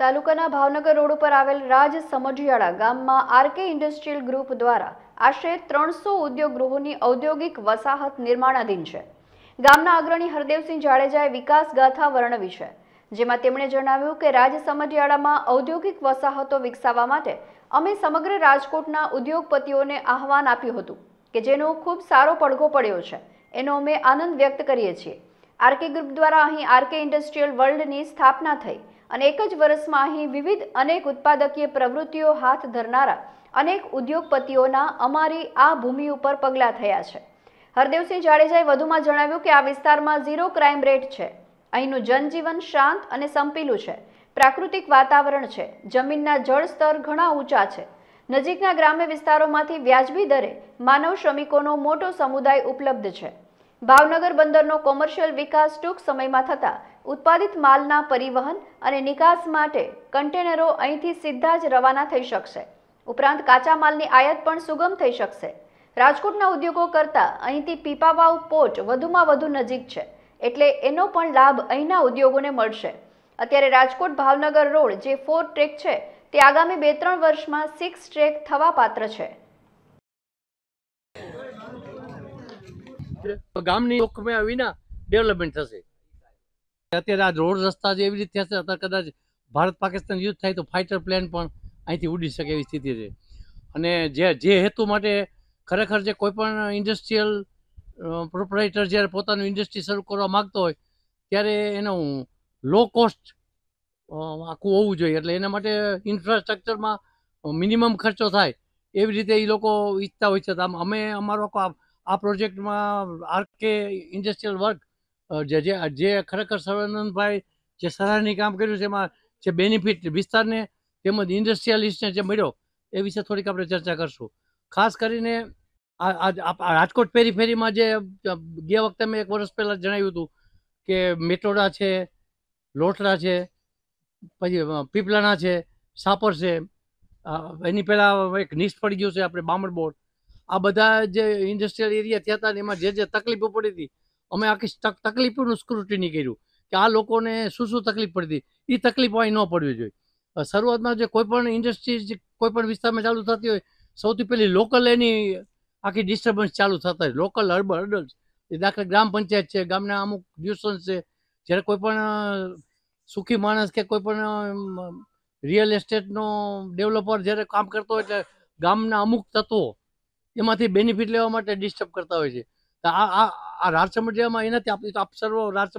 તાલુકાના ભાવનગર રોડ ઉપર આવેલ રાજ સમજિયાળા ગામમાં આરકે ઇન્ડસ્ટ્રીયલ ગ્રુપ દ્વારા આશરે ત્રણસો ઉદ્યોગ ગૃહોની ઔદ્યોગિક વસાહત નિર્માણાધીન છે ગામના અગ્રણી હરદેવસિંહ જાડેજાએ વિકાસ ગાથા વર્ણવી છે જેમાં તેમણે જણાવ્યું કે રાજ સમજિયાળામાં ઔદ્યોગિક વસાહતો વિકસાવવા માટે અમે સમગ્ર રાજકોટના ઉદ્યોગપતિઓને આહવાન આપ્યું હતું કે જેનો ખૂબ સારો પડઘો પડ્યો છે એનો અમે આનંદ વ્યક્ત કરીએ છીએ આરકે ગ્રુપ દ્વારા અહીં આરકે ઇન્ડસ્ટ્રીયલ વર્લ્ડની સ્થાપના થઈ અને એક જ વર્ષમાં અહીં વિવિધ અનેક ઉત્પાદકીય પ્રવૃત્તિઓ હાથ ધરનારા અનેક ઉદ્યોગપતિઓના અમારી આ ભૂમિ ઉપર પગલાં થયા છે હરદેવસિંહ જાડેજાએ વધુમાં જણાવ્યું કે આ વિસ્તારમાં ઝીરો ક્રાઇમ રેટ છે અહીંનું જનજીવન શાંત અને સંપીલું છે પ્રાકૃતિક વાતાવરણ છે જમીનના જળ સ્તર ઘણા ઊંચા છે નજીકના ગ્રામ્ય વિસ્તારોમાંથી વ્યાજબી દરે માનવ શ્રમિકોનો મોટો સમુદાય ઉપલબ્ધ છે ભાવનગર બંદરનો કોમર્શિયલ વિકાસ ટૂંક સમયમાં થતા ઉત્પાદિત માલના પરિવહન અને નિકાસ માટે કન્ટેનરો અહીંથી સીધા જ રવાના થઈ શકશે ઉપરાંત કાચા માલની આયાત પણ સુગમ થઈ શકશે રાજકોટના ઉદ્યોગો કરતાં અહીંથી પીપાવાવ પોર્ટ વધુમાં વધુ નજીક છે એટલે એનો પણ લાભ અહીંના ઉદ્યોગોને મળશે અત્યારે રાજકોટ ભાવનગર રોડ જે ફોર ટ્રેક છે તે આગામી બે ત્રણ વર્ષમાં સિક્સ ટ્રેક થવા પાત્ર છે ગામની જોખમે વિના ડેવલપમેન્ટ થશે અત્યારે આ રોડ રસ્તા જે એવી રીતે થશે અત્યારે કદાચ ભારત પાકિસ્તાન યુદ્ધ થાય તો ફાઇટર પ્લેન પણ અહીંથી ઉડી શકે એવી સ્થિતિ છે અને જે જે હેતુ માટે ખરેખર જે કોઈ પણ ઇન્ડસ્ટ્રીયલ પ્રોપરાઇટર જ્યારે પોતાનું ઇન્ડસ્ટ્રી શરૂ કરવા માગતો હોય ત્યારે એનું લો કોસ્ટ આખું હોવું જોઈએ એટલે એના માટે ઇન્ફ્રાસ્ટ્રક્ચરમાં મિનિમમ ખર્ચો થાય એવી રીતે એ લોકો ઈચ્છતા હોય છે આમ અમે અમારો આ પ્રોજેક્ટમાં કે ઇન્ડસ્ટ્રીયલ વર્ક જે જે જે ખરેખર સર્વાનંદભાઈ જે સરાહની કામ કર્યું છે એમાં જે બેનિફિટ વિસ્તારને તેમજ ઇન્ડસ્ટ્રીયલિસ્ટને જે મળ્યો એ વિશે થોડીક આપણે ચર્ચા કરશું ખાસ કરીને આ રાજકોટ પેરીફેરીમાં જે ગયા વખતે મેં એક વર્ષ પહેલાં જણાવ્યું હતું કે મેટોડા છે લોટડા છે પછી પીપલાણા છે સાપર છે એની પહેલાં એક નિષ્ઠ ગયું છે આપણે બામણ બોર્ડ આ બધા જે ઇન્ડસ્ટ્રીયલ એરિયા થયા હતા એમાં જે જે તકલીફો પડી હતી અમે આખી તકલીફોનું સ્ક્રુટિની કર્યું કે આ લોકોને શું શું તકલીફ પડતી એ તકલીફ અહીં ન પડવી જોઈએ શરૂઆતમાં જે કોઈ પણ ઇન્ડસ્ટ્રી કોઈ પણ વિસ્તારમાં ચાલુ થતી હોય સૌથી પહેલી લોકલ એની આખી ડિસ્ટર્બન્સ ચાલુ થતા હોય લોકલ હર્બલ હર્ડલ્સ એ દાખલા ગ્રામ પંચાયત છે ગામના અમુક ન્યુસન્સ છે જ્યારે કોઈ પણ સુખી માણસ કે કોઈ પણ રિયલ એસ્ટેટનો ડેવલપર જ્યારે કામ કરતો હોય એટલે ગામના અમુક તત્વો એમાંથી બેનિફિટ લેવા માટે ડિસ્ટર્બ કરતા હોય છે આ આ રાજ સમજવામાં એનાથી આપ સર્વ રાજ